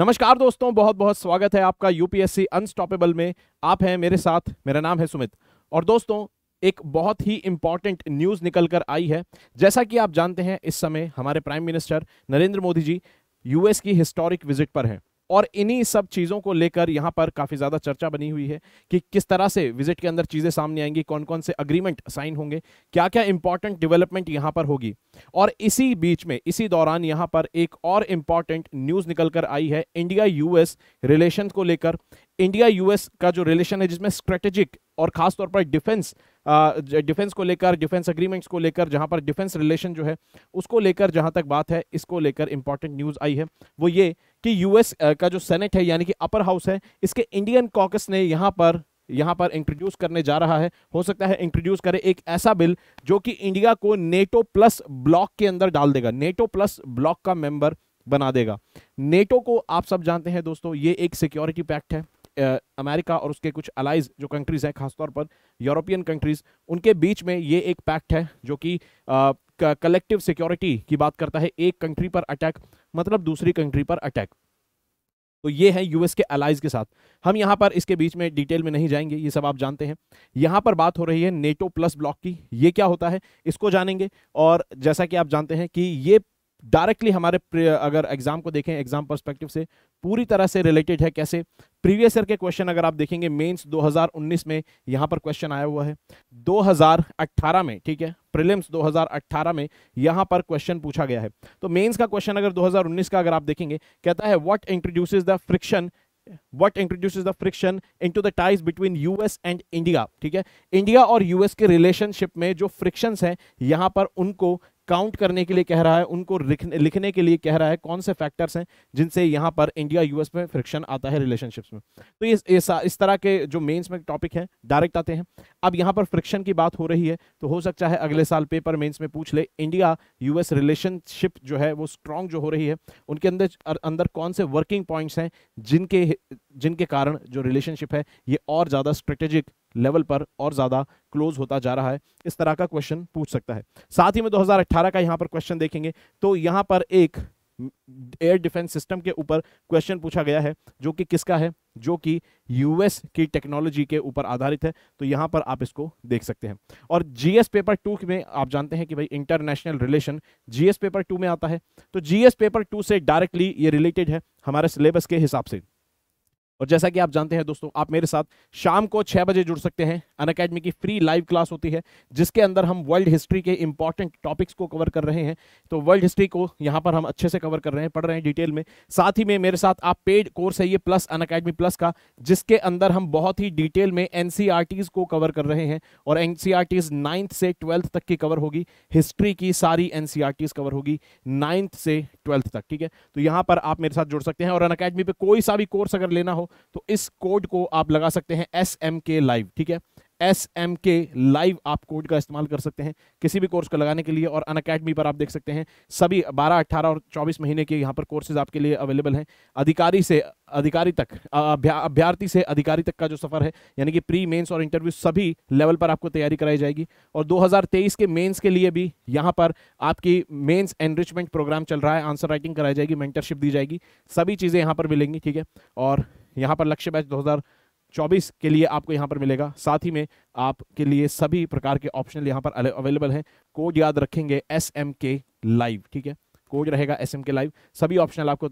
नमस्कार दोस्तों बहुत बहुत स्वागत है आपका यूपीएससी अनस्टॉपेबल में आप हैं मेरे साथ मेरा नाम है सुमित और दोस्तों एक बहुत ही इंपॉर्टेंट न्यूज़ निकल कर आई है जैसा कि आप जानते हैं इस समय हमारे prime minister Narendra Modi ji US की हिस्टोरिक विजिट पर हैं और इन्हीं सब चीज़ों को लेकर यहाँ पर काफ़ी ज़्यादा चर्चा बनी हुई है कि किस तरह से विजिट के अंदर चीज़ें सामने आएंगी कौन कौन से अग्रीमेंट साइन होंगे क्या क्या इंपॉर्टेंट डेवलपमेंट यहाँ पर होगी और इसी बीच में इसी दौरान यहाँ पर एक और इम्पॉर्टेंट न्यूज़ निकल कर आई है इंडिया यूएस रिलेशन को लेकर इंडिया यूएस का जो रिलेशन है जिसमें स्ट्रेटेजिक और खासतौर पर डिफेंस डिफेंस को लेकर डिफेंस अग्रीमेंट्स को लेकर जहां पर डिफेंस रिलेशन जो है उसको लेकर जहां तक बात है इसको लेकर इंपॉर्टेंट न्यूज़ आई है वो ये कि यूएस का जो सेनेट है यानी कि अपर हाउस है इसके इंडियन कॉकस ने यहाँ पर यहां पर इंट्रोड्यूस करने जा रहा है हो सकता है इंट्रोड्यूस करे एक ऐसा बिल जो कि इंडिया को नेटो प्लस ब्लॉक के अंदर डाल देगा नेटो प्लस ब्लॉक का मेंबर बना देगा नेटो को आप सब जानते हैं दोस्तों ये एक सिक्योरिटी पैक्ट है अमेरिका और उसके कुछ अलाइज जो कंट्रीज़ हैं खासतौर पर यूरोपियन कंट्रीज़ उनके बीच में ये एक पैक्ट है जो कि कलेक्टिव सिक्योरिटी की बात करता है एक कंट्री पर अटैक मतलब दूसरी कंट्री पर अटैक तो ये है यूएस के अलाइज के साथ हम यहां पर इसके बीच में डिटेल में नहीं जाएंगे ये सब आप जानते हैं यहां पर बात हो रही है नेटो प्लस ब्लॉक की ये क्या होता है इसको जानेंगे और जैसा कि आप जानते हैं कि ये डायरेक्टली हमारे अगर एग्जाम को देखें एग्जाम परस्पेक्टिव से पूरी तरह से रिलेटेड है कैसे प्रीवियस ईयर के क्वेश्चन अगर आप देखेंगे मेंस 2019 में यहाँ पर क्वेश्चन आया हुआ है 2018 में ठीक है प्रिलिम्स 2018 में यहाँ पर क्वेश्चन पूछा गया है तो मेंस का क्वेश्चन अगर 2019 का अगर आप देखेंगे कहता है what introduces the friction what introduces the friction into the ties between US and India ठीक है इंडिया और यूएस के रिलेशनशिप में जो फ्रिक्शंस हैं यहाँ पर उनको काउंट करने के लिए कह रहा है उनको लिखने के लिए कह रहा है कौन से फैक्टर्स हैं जिनसे यहाँ पर इंडिया यूएस में फ्रिक्शन आता है रिलेशनशिप्स में तो ये इस, इस तरह के जो मेंस में टॉपिक हैं डायरेक्ट आते हैं अब यहाँ पर फ्रिक्शन की बात हो रही है तो हो सकता है अगले साल पेपर मेन्स में पूछ ले इंडिया यूएस रिलेशनशिप जो है वो स्ट्रॉन्ग जो हो रही है उनके अंदर अंदर कौन से वर्किंग पॉइंट्स हैं जिनके जिनके कारण जो रिलेशनशिप है ये और ज़्यादा स्ट्रेटेजिक लेवल पर और ज़्यादा क्लोज होता जा रहा है इस तरह का क्वेश्चन पूछ सकता है साथ ही में 2018 का यहाँ पर क्वेश्चन देखेंगे तो यहाँ पर एक एयर डिफेंस सिस्टम के ऊपर क्वेश्चन पूछा गया है जो कि किसका है जो कि यूएस की टेक्नोलॉजी के ऊपर आधारित है तो यहाँ पर आप इसको देख सकते हैं और जीएस पेपर टू में आप जानते हैं कि भाई international relation GS paper two में आता है तो जीएस पेपर टू से डायरेक्टली ये रिलेटेड है हमारे सिलेबस के हिसाब से और जैसा कि आप जानते हैं दोस्तों आप मेरे साथ शाम को छः बजे जुड़ सकते हैं अन अकेडमी की फ्री लाइव क्लास होती है जिसके अंदर हम वर्ल्ड हिस्ट्री के इंपॉर्टेंट टॉपिक्स को कवर कर रहे हैं तो वर्ल्ड हिस्ट्री को यहाँ पर हम अच्छे से कवर कर रहे हैं पढ़ रहे हैं डिटेल में साथ ही में मेरे साथ आप पेड कोर्स है ये प्लस अन अकेडमी प्लस का जिसके अंदर हम बहुत ही डिटेल में एन e को कवर कर रहे हैं और एन सी नाइन्थ से ट्वेल्थ तक की कवर होगी हिस्ट्री की सारी एन कवर e होगी नाइन्थ से ट्वेल्थ तक ठीक है तो यहाँ पर आप मेरे साथ जुड़ सकते हैं और अन अकेडमी पे कोई सा भी कोर्स अगर लेना हो तो इस कोड को आप लगा सकते हैं एस एम के लाइव ठीक है एस एम के लाइव आप कोड का इस्तेमाल कर सकते हैं किसी भी कोर्स को लगाने के लिए और अन अकेडमी पर आप देख सकते हैं सभी 12, 18 और 24 महीने के यहाँ पर कोर्सेज आपके लिए अवेलेबल हैं अधिकारी से अधिकारी तक अभ्यर्थी से अधिकारी तक का जो सफ़र है यानी कि प्री मेंस और इंटरव्यू सभी लेवल पर आपको तैयारी कराई जाएगी और 2023 के मेंस के लिए भी यहाँ पर आपकी मेंस एनरिचमेंट प्रोग्राम चल रहा है आंसर राइटिंग कराई जाएगी मेंटरशिप दी जाएगी सभी चीज़ें यहाँ पर मिलेंगी ठीक है और यहाँ पर लक्ष्य बैच 2024 के लिए आपको यहाँ पर मिलेगा साथ ही में आपके लिए सभी प्रकार के ऑप्शनल यहाँ पर अवेलेबल हैं कोड याद रखेंगे एस एम के लाइव ठीक है कोड रहेगा एस एम के लाइव सभी ऑप्शनल आपको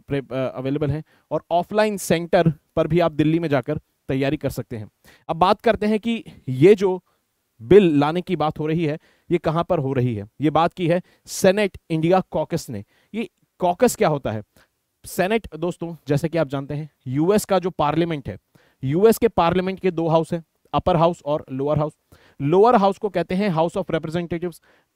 अवेलेबल हैं और ऑफलाइन सेंटर पर भी आप दिल्ली में जाकर तैयारी कर सकते हैं अब बात करते हैं कि ये जो बिल लाने की बात हो रही है ये कहाँ पर हो रही है ये बात की है सेनेट इंडिया कॉकस ने ये कॉकस क्या होता है सेनेट दोस्तों जैसे कि आप जानते हैं यूएस का जो पार्लियामेंट है यूएस के पार्लियामेंट के दो हाउस है अपर हाउस और लोअर हाउस लोअर हाउस को कहते हैं house of representative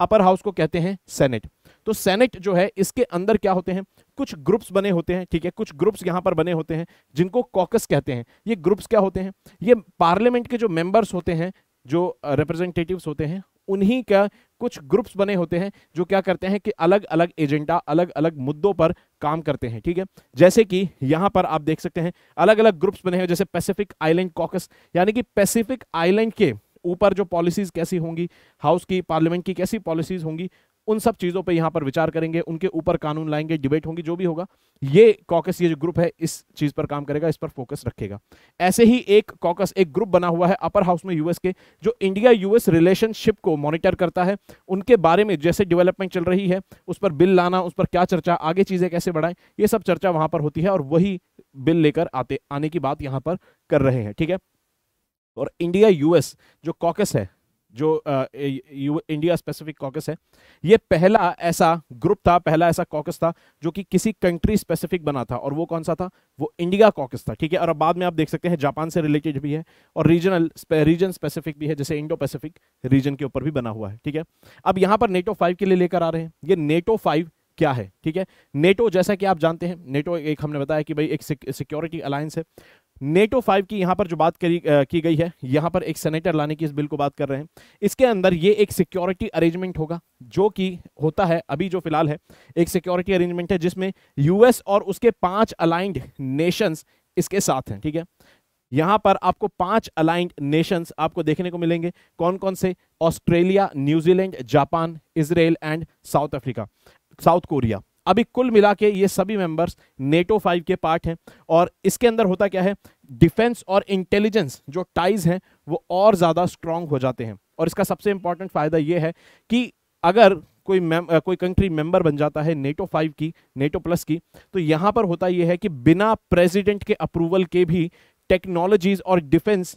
upper house को कहते हैं सेनेट तो सेनेट जो है इसके अंदर क्या होते हैं कुछ ग्रुप्स बने होते हैं ठीक है कुछ ग्रुप्स यहां पर बने होते हैं जिनको कॉकस कहते हैं ये ग्रुप्स क्या होते हैं ये पार्लियामेंट के जो मेंबर्स होते हैं जो रिप्रेजेंटेटिव्स होते हैं उन्हीं का कुछ ग्रुप्स बने होते हैं जो क्या करते हैं कि अलग अलग एजेंडा अलग अलग मुद्दों पर काम करते हैं ठीक है जैसे कि यहाँ पर आप देख सकते हैं अलग अलग ग्रुप्स बने हैं जैसे पैसिफिक आइलैंड कॉकस यानी कि पैसिफिक आइलैंड के ऊपर जो पॉलिसीज कैसी होंगी हाउस की पार्लियामेंट की कैसी पॉलिसीज होंगी उन सब चीज़ों पे यहाँ पर विचार करेंगे उनके ऊपर कानून लाएंगे डिबेट होंगी जो भी होगा ये कॉकस ये जो ग्रुप है इस चीज़ पर काम करेगा इस पर फोकस रखेगा ऐसे ही एक कॉकस एक ग्रुप बना हुआ है अपर हाउस में यूएस के जो इंडिया यूएस रिलेशनशिप को मॉनिटर करता है उनके बारे में जैसे डेवलपमेंट चल रही है उस पर बिल लाना उस पर क्या चर्चा आगे चीज़ें कैसे बढ़ाएं ये सब चर्चा वहां पर होती है और वही बिल लेकर आते आने की बात यहाँ पर कर रहे हैं ठीक है और इंडिया यूएस जो कॉकस है जो इंडिया स्पेसिफिक कॉकस है ये पहला ऐसा ग्रुप था पहला ऐसा कॉकस था जो कि किसी कंट्री स्पेसिफिक बना था और वो कौन सा था वो इंडिया कॉकस था ठीक है और अब बाद में आप देख सकते हैं जापान से रिलेटेड भी है और रीजनल रीजन स्पेसिफिक भी है जैसे इंडो पैसिफिक रीजन के ऊपर भी बना हुआ है ठीक है अब यहाँ पर नेटो फाइव के लिए लेकर आ रहे हैं ये नेटो फाइव क्या है ठीक है नेटो जैसा कि आप जानते हैं नेटो एक हमने बताया कि भाई एक सिक्योरिटी अलायंस है नेटो फाइव की यहाँ पर जो बात करी आ, की गई है यहाँ पर एक सेनेटर लाने की इस बिल को बात कर रहे हैं इसके अंदर ये एक सिक्योरिटी अरेंजमेंट होगा जो कि होता है अभी जो फिलहाल है एक सिक्योरिटी अरेंजमेंट है जिसमें यूएस और उसके पांच अलाइंड नेशंस इसके साथ हैं ठीक है यहाँ पर आपको पांच अलाइंड नेशंस आपको देखने को मिलेंगे कौन कौन से Australia New Zealand Japan Israel and South Africa South Korea अभी कुल मिला के ये सभी मेंबर्स नेटो फाइव के पार्ट हैं और इसके अंदर होता क्या है डिफेंस और इंटेलिजेंस जो टाइज हैं वो और ज़्यादा स्ट्रांग हो जाते हैं और इसका सबसे इंपॉर्टेंट फ़ायदा ये है कि अगर कोई मेम कोई कंट्री मेंबर बन जाता है नेटो फाइव की नेटो प्लस की तो यहाँ पर होता यह है कि बिना प्रेसिडेंट के अप्रूवल के भी टेक्नोलॉजीज और डिफेंस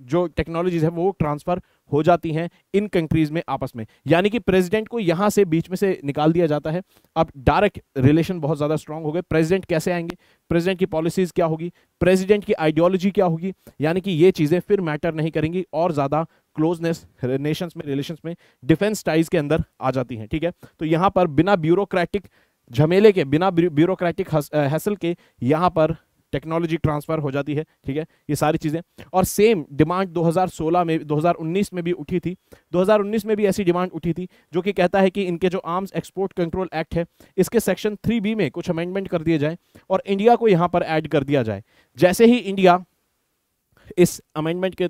जो टेक्नोलॉजीज है वो ट्रांसफर हो जाती हैं इन कंट्रीज में आपस में यानी कि प्रेसिडेंट को यहाँ से बीच में से निकाल दिया जाता है अब डायरेक्ट रिलेशन बहुत ज़्यादा स्ट्रांग हो गए प्रेसिडेंट कैसे आएंगे प्रेसिडेंट की पॉलिसीज़ क्या होगी प्रेसिडेंट की आइडियोलॉजी क्या होगी यानी कि ये चीज़ें फिर मैटर नहीं करेंगी और ज़्यादा क्लोजनेस नेशंस में रिलेशन में डिफेंस टाइज के अंदर आ जाती हैं ठीक है तो यहाँ पर बिना ब्यूरोक्रेटिक झमेले के बिना ब्यूरोक्रेटिक हसल के यहाँ पर टेक्नोलॉजी ट्रांसफ़र हो जाती है ठीक है ये सारी चीज़ें और सेम डिमांड 2016 में 2019 में भी उठी थी 2019 में भी ऐसी डिमांड उठी थी जो कि कहता है कि इनके जो आर्म्स एक्सपोर्ट कंट्रोल एक्ट है इसके सेक्शन थ्री बी में कुछ अमेंडमेंट कर दिए जाए और इंडिया को यहाँ पर ऐड कर दिया जाए जैसे ही इंडिया इस अमेंडमेंट के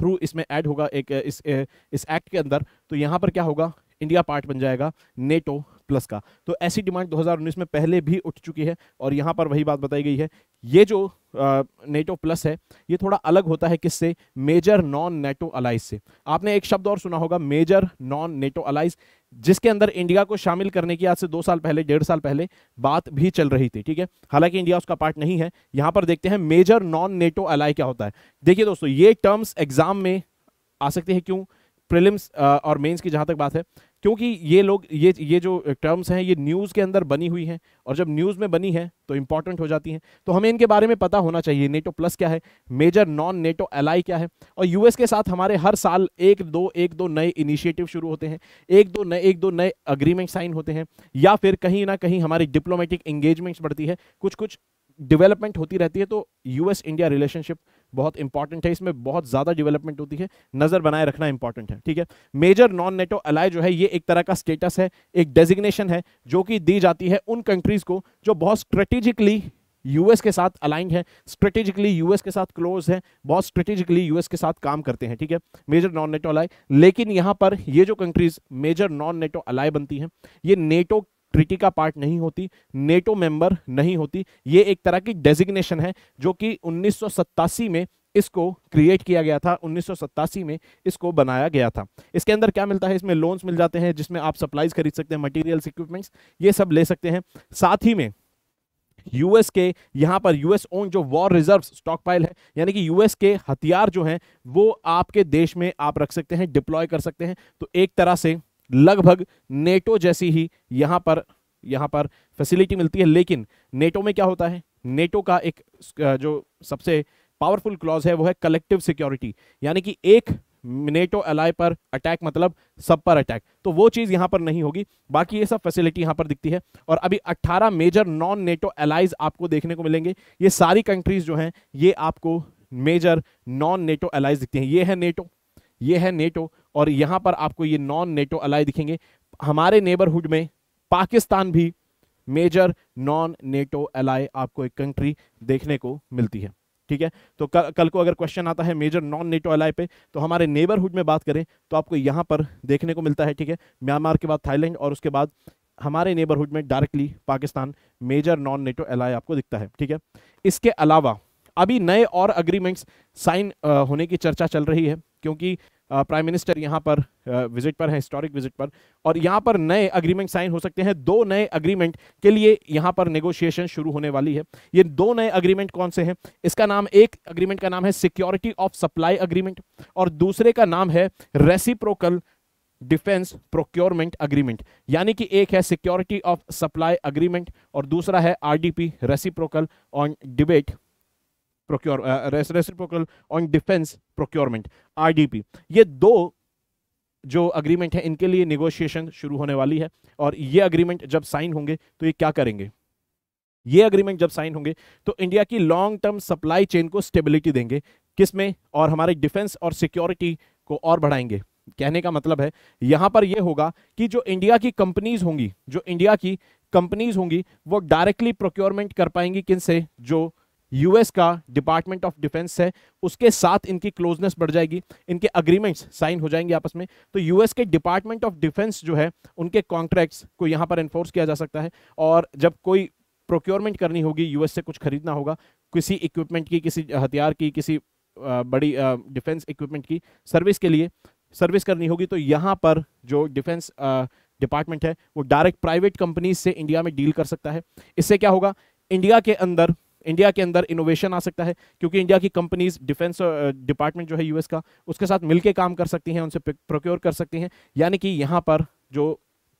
थ्रू इसमें ऐड होगा एक इस इस एक्ट के अंदर तो यहाँ पर क्या होगा इंडिया पार्ट बन जाएगा नेटो प्लस का तो ऐसी डिमांड 2019 में पहले भी उठ चुकी है और यहाँ पर वही बात बताई गई है ये जो नेटो प्लस है ये थोड़ा अलग होता है किससे मेजर नॉन नेटो अलाइज से आपने एक शब्द और सुना होगा मेजर नॉन नेटो अलाइज जिसके अंदर इंडिया को शामिल करने की आज से दो साल पहले डेढ़ साल पहले बात भी चल रही थी ठीक है हालांकि इंडिया उसका पार्ट नहीं है यहाँ पर देखते हैं मेजर नॉन नेटो अलाई क्या होता है देखिए दोस्तों ये टर्म्स एग्जाम में आ सकते हैं क्यों प्रिलिम्स और मेंस की जहां तक बात है क्योंकि ये लोग ये ये जो टर्म्स हैं ये न्यूज़ के अंदर बनी हुई हैं और जब न्यूज़ में बनी है तो इंपॉर्टेंट हो जाती हैं तो हमें इनके बारे में पता होना चाहिए नेटो प्लस क्या है मेजर नॉन नेटो एलाई क्या है और यूएस के साथ हमारे हर साल एक दो एक दो नए इनिशिएटिव शुरू होते हैं एक दो नए एक दो नए अग्रीमेंट साइन होते हैं या फिर कहीं ना कहीं हमारी डिप्लोमेटिक एंगेजमेंट्स बढ़ती है कुछ कुछ डिवेलपमेंट होती रहती है तो यूएस इंडिया रिलेशनशिप बहुत इंपॉर्टेंट है इसमें बहुत ज़्यादा डेवलपमेंट होती है नज़र बनाए रखना इंपॉर्टेंट है ठीक है मेजर नॉन नेटो अलाय जो है ये एक तरह का स्टेटस है एक डेजिग्नेशन है जो कि दी जाती है उन कंट्रीज़ को जो बहुत स्ट्रेटेजिकली यूएस के साथ अलाइंड है स्ट्रेटेजिकली यूएस के साथ क्लोज है बहुत स्ट्रेटेजिकली यूएस के साथ काम करते हैं ठीक है मेजर नॉन नेटो अलाय लेकिन यहाँ पर ये जो countries major non NATO ally बनती हैं ये नेटो ट्रिटी का पार्ट नहीं होती नेटो मेंबर नहीं होती ये एक तरह की डेजिग्नेशन है जो कि उन्नीस में इसको क्रिएट किया गया था उन्नीस में इसको बनाया गया था इसके अंदर क्या मिलता है इसमें लोन्स मिल जाते हैं जिसमें आप सप्लाईज खरीद सकते हैं मटेरियल्स इक्विपमेंट्स ये सब ले सकते हैं साथ ही में यूएस के यहाँ पर यूएस ओन जो वॉर रिजर्व स्टॉक पाइल है यानी कि यूएस के हथियार जो हैं वो आपके देश में आप रख सकते हैं डिप्लॉय कर सकते हैं तो एक तरह से लगभग नेटो जैसी ही यहाँ पर यहाँ पर फैसिलिटी मिलती है लेकिन नेटो में क्या होता है नेटो का एक जो सबसे पावरफुल क्लॉज है वो है कलेक्टिव सिक्योरिटी यानी कि एक नेटो अलाय पर अटैक मतलब सब पर अटैक तो वो चीज़ यहाँ पर नहीं होगी बाकी ये सब फैसिलिटी यहाँ पर दिखती है और अभी 18 मेजर नॉन नेटो अलाइज आपको देखने को मिलेंगे ये सारी कंट्रीज जो हैं ये आपको मेजर नॉन नेटो अलाइज दिखती हैं ये है नेटो ये है नेटो और यहाँ पर आपको ये नॉन नेटो अलाय दिखेंगे हमारे नेबरहुड में पाकिस्तान भी मेजर नॉन नेटो अलाय आपको एक कंट्री देखने को मिलती है ठीक है तो कल, कल को अगर क्वेश्चन आता है मेजर नॉन नेटो अलाय पे तो हमारे नेबरहुड में बात करें तो आपको यहाँ पर देखने को मिलता है ठीक है म्यांमार के बाद थाईलैंड और उसके बाद हमारे नेबरहुड में directly Pakistan major non NATO ally आपको दिखता है ठीक है इसके अलावा अभी नए और अग्रीमेंट्स साइन होने की चर्चा चल रही है क्योंकि प्राइम मिनिस्टर यहाँ पर विजिट पर हैं हिस्टोरिक विजिट पर और यहाँ पर नए अग्रीमेंट साइन हो सकते हैं दो नए अग्रीमेंट के लिए यहाँ पर नेगोशिएशन शुरू होने वाली है ये दो नए अग्रीमेंट कौन से हैं इसका नाम एक अग्रीमेंट का नाम है सिक्योरिटी ऑफ सप्लाई अग्रीमेंट और दूसरे का नाम है रेसिप्रोकल डिफेंस प्रोक्योरमेंट अग्रीमेंट यानी कि एक है सिक्योरिटी ऑफ सप्लाई अग्रीमेंट और दूसरा है R reciprocal on debate procure reciprocal on defence procurement RDP ये दो जो अग्रीमेंट है इनके लिए निगोशिएशन शुरू होने वाली है और ये अग्रीमेंट जब साइन होंगे तो ये क्या करेंगे ये अग्रीमेंट जब साइन होंगे तो इंडिया की लॉन्ग टर्म सप्लाई चेन को स्टेबिलिटी देंगे किसमें और हमारे डिफेंस और सिक्योरिटी को और बढ़ाएंगे कहने का मतलब है यहां पर यह होगा कि जो इंडिया की कंपनीज होंगी जो इंडिया की कंपनीज होंगी वो डायरेक्टली प्रोक्योरमेंट कर पाएंगी किनसे जो यूएस का डिपार्टमेंट ऑफ डिफेंस है उसके साथ इनकी क्लोजनेस बढ़ जाएगी इनके अग्रीमेंट्स साइन हो जाएंगे आपस में तो यूएस के डिपार्टमेंट ऑफ डिफेंस जो है उनके कॉन्ट्रैक्ट्स को यहाँ पर इन्फोर्स किया जा सकता है और जब कोई प्रोक्योरमेंट करनी होगी यूएस से कुछ खरीदना होगा किसी इक्विपमेंट की किसी हथियार की किसी बड़ी डिफेंस इक्विपमेंट की सर्विस के लिए सर्विस करनी होगी तो यहाँ पर जो डिफेंस डिपार्टमेंट है वो डायरेक्ट प्राइवेट कंपनीज से इंडिया में डील कर सकता है इससे क्या होगा इंडिया के अंदर इंडिया के अंदर इनोवेशन आ सकता है क्योंकि इंडिया की कंपनीज डिफेंस डिपार्टमेंट जो है यूएस का उसके साथ मिलकर काम कर सकती हैं उनसे प्रोक्योर कर सकती हैं यानी कि यहाँ पर जो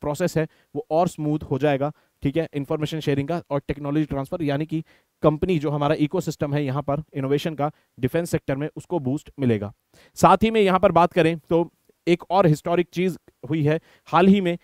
प्रोसेस है वो और स्मूथ हो जाएगा ठीक है इन्फॉर्मेशन शेयरिंग का और टेक्नोलॉजी ट्रांसफर यानी कि कंपनी जो हमारा इकोसिस्टम है यहाँ पर इनोवेशन का डिफेंस सेक्टर में उसको बूस्ट मिलेगा साथ ही में यहाँ पर बात करें तो एक और हिस्टोरिक चीज़ हुई है हाल ही में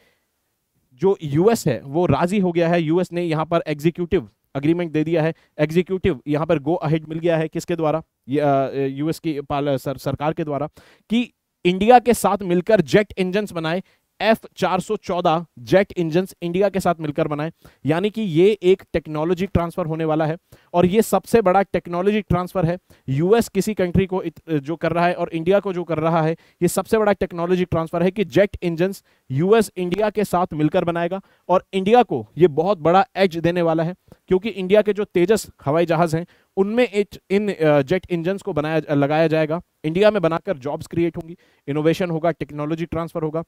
जो यूएस है वो राजी हो गया है यूएस ने यहाँ पर एग्जीक्यूटिव अग्रीमेंट दे दिया है एग्जीक्यूटिव यहाँ पर गो अहेड मिल गया है किसके द्वारा यूएस की सर, सरकार के द्वारा कि इंडिया के साथ मिलकर जेट इंजन बनाए एफ 414 जेट इंजन इंडिया के साथ मिलकर बनाए यानी कि ये एक टेक्नोलॉजी ट्रांसफर होने वाला है और ये सबसे बड़ा टेक्नोलॉजी ट्रांसफर है यूएस किसी कंट्री को जो कर रहा है और इंडिया को जो कर रहा है ये सबसे बड़ा टेक्नोलॉजी ट्रांसफर है कि जेट इंजन यूएस इंडिया के साथ मिलकर बनाएगा और इंडिया को ये बहुत बड़ा एज देने वाला है क्योंकि इंडिया के जो तेजस हवाई जहाज हैं उनमें इन जेट इंजन को बनाया लगाया जाएगा इंडिया में बनाकर जॉब्स क्रिएट होंगी इनोवेशन होगा टेक्नोलॉजी ट्रांसफर होगा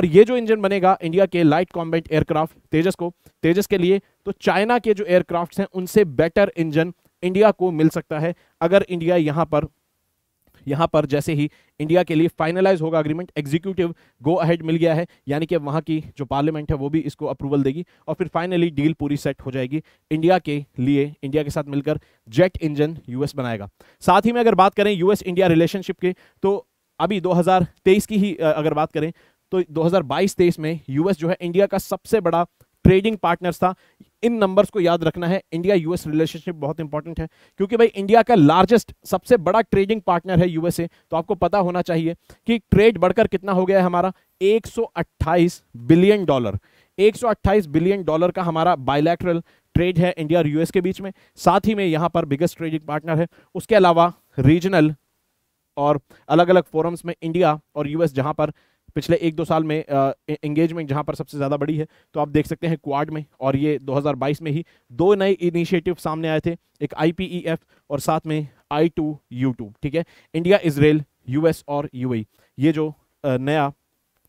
और ये जो इंजन बनेगा इंडिया के लाइट कॉम्बेट एयरक्राफ्ट तेजस को तेजस के लिए तो चाइना के जो एयरक्राफ्ट हैं उनसे बेटर इंजन इंडिया को मिल सकता है अगर इंडिया यहाँ पर यहाँ पर जैसे ही इंडिया के लिए फाइनलाइज होगा अग्रीमेंट एग्जीक्यूटिव गो अहेड मिल गया है यानी कि वहाँ की जो पार्लियामेंट है वो भी इसको अप्रूवल देगी और फिर फाइनली डील पूरी सेट हो जाएगी इंडिया के लिए इंडिया के साथ मिलकर जेट इंजन यूएस बनाएगा साथ ही में अगर बात करें यूएस इंडिया रिलेशनशिप की तो अभी दो की ही अगर बात करें तो दो हजार में यूएस जो है इंडिया का सबसे बड़ा ट्रेडिंग पार्टनर्स था इन नंबर्स को याद रखना है इंडिया यूएस रिलेशनशिप बहुत इंपॉर्टेंट है क्योंकि भाई इंडिया का लार्जेस्ट सबसे बड़ा ट्रेडिंग पार्टनर है यूएसए तो आपको पता होना चाहिए कि ट्रेड बढ़कर कितना हो गया है हमारा 128 बिलियन डॉलर 128 बिलियन डॉलर का हमारा बायलैटरल ट्रेड है इंडिया और यूएस के बीच में साथ ही में यहां पर बिगेस्ट ट्रेडिंग पार्टनर है उसके अलावा रीजनल और अलग अलग फोरम्स में इंडिया और यूएस जहां पर पिछले एक दो साल में एंगेजमेंट जहां पर सबसे ज़्यादा बड़ी है तो आप देख सकते हैं क्वाड में और ये 2022 में ही दो नए इनिशिएटिव सामने आए थे एक आई e और साथ में आई टू यू टू ठीक है इंडिया इसराइल यूएस और यूएई e, ये जो नया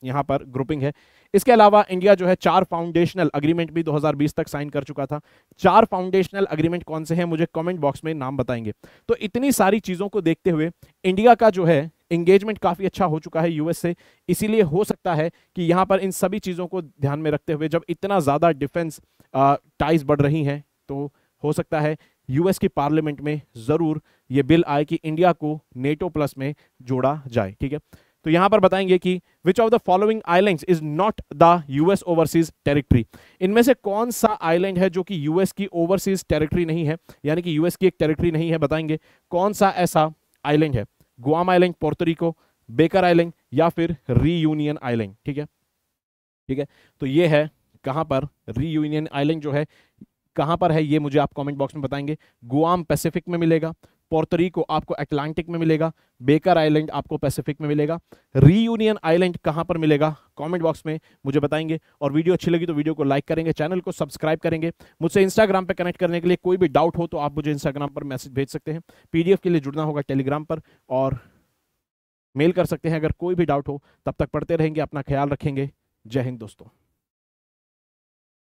यहाँ पर ग्रुपिंग है इसके अलावा इंडिया जो है चार फाउंडेशनल अग्रीमेंट भी 2020 तक साइन कर चुका था चार फाउंडेशनल अग्रीमेंट कौन से हैं मुझे कमेंट बॉक्स में नाम बताएंगे तो इतनी सारी चीज़ों को देखते हुए इंडिया का जो है इंगेजमेंट काफ़ी अच्छा हो चुका है यूएस से इसीलिए हो सकता है कि यहां पर इन सभी चीज़ों को ध्यान में रखते हुए जब इतना ज़्यादा डिफेंस टाइज बढ़ रही हैं तो हो सकता है यूएस की पार्लियामेंट में ज़रूर ये बिल आए कि इंडिया को नेटो प्लस में जोड़ा जाए ठीक है तो यहां पर बताएंगे कि which of the following island is not the US overseas territory इनमें से कौन सा आइलैंड है जो कि यूएस की ओवरसीज टेरिटरी नहीं है यानी कि यूएस की एक टेरिटरी नहीं है बताएंगे कौन सा ऐसा आइलैंड है Guam island Puerto Rico Baker island या फिर रीयूनियन आइलैंड ठीक है ठीक है तो ये है कहाँ पर रीयूनियन आइलैंड जो है कहाँ पर है ये मुझे आप कमेंट बॉक्स में बताएंगे गुआम पैसिफिक में मिलेगा पोर्तरीको आपको एटलांटिक में मिलेगा बेकर आइलैंड आपको पैसिफिक में मिलेगा रीयूनियन आइलैंड कहां पर मिलेगा कमेंट बॉक्स में मुझे बताएंगे और वीडियो अच्छी लगी तो वीडियो को लाइक करेंगे चैनल को सब्सक्राइब करेंगे मुझसे इंस्टाग्राम पर कनेक्ट करने के लिए कोई भी डाउट हो तो आप मुझे इंस्टाग्राम पर मैसेज भेज सकते हैं पीडीएफ के लिए जुड़ना होगा टेलीग्राम पर और मेल कर सकते हैं अगर कोई भी डाउट हो तब तक पढ़ते रहेंगे अपना ख्याल रखेंगे जय हिंद दोस्तों